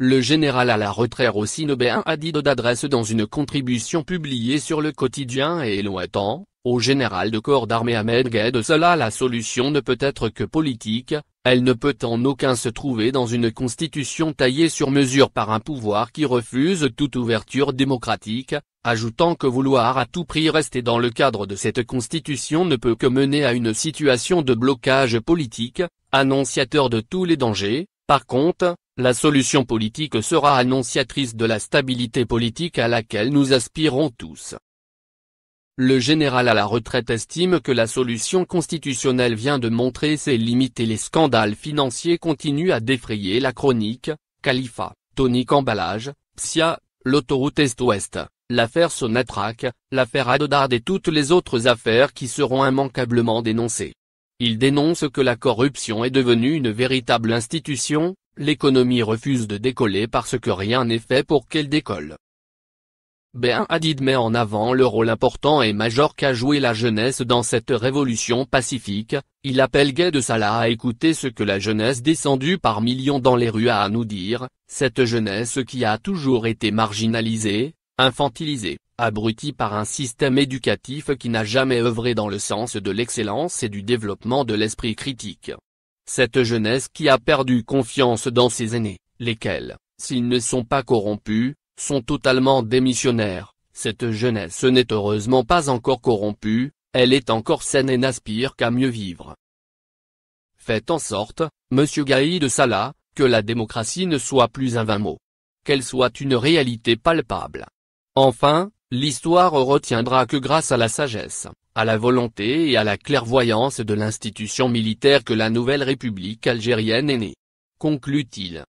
Le général à la retraite Rossinobain a dit d'adresse dans une contribution publiée sur le quotidien et lointain, au général de corps d'armée Ahmed de cela la solution ne peut être que politique, elle ne peut en aucun se trouver dans une constitution taillée sur mesure par un pouvoir qui refuse toute ouverture démocratique, ajoutant que vouloir à tout prix rester dans le cadre de cette constitution ne peut que mener à une situation de blocage politique, annonciateur de tous les dangers, par contre, la solution politique sera annonciatrice de la stabilité politique à laquelle nous aspirons tous. Le général à la retraite estime que la solution constitutionnelle vient de montrer ses limites et les scandales financiers continuent à défrayer la chronique, Khalifa, tonique emballage Psia, l'autoroute Est-Ouest, l'affaire Sonatrac, l'affaire Adodard et toutes les autres affaires qui seront immanquablement dénoncées. Il dénonce que la corruption est devenue une véritable institution, l'économie refuse de décoller parce que rien n'est fait pour qu'elle décolle. Ben Hadid met en avant le rôle important et majeur qu'a joué la jeunesse dans cette révolution pacifique, il appelle Gay de Salah à écouter ce que la jeunesse descendue par millions dans les rues a à nous dire, cette jeunesse qui a toujours été marginalisée, infantilisée, abrutie par un système éducatif qui n'a jamais œuvré dans le sens de l'excellence et du développement de l'esprit critique cette jeunesse qui a perdu confiance dans ses aînés, lesquels, s'ils ne sont pas corrompus, sont totalement démissionnaires, cette jeunesse n'est heureusement pas encore corrompue, elle est encore saine et n'aspire qu'à mieux vivre. Faites en sorte, monsieur Gaïd Salah, que la démocratie ne soit plus un vain mot. Qu'elle soit une réalité palpable. Enfin, l'histoire retiendra que grâce à la sagesse, à la volonté et à la clairvoyance de l'institution militaire que la nouvelle République algérienne est née. Conclut-il.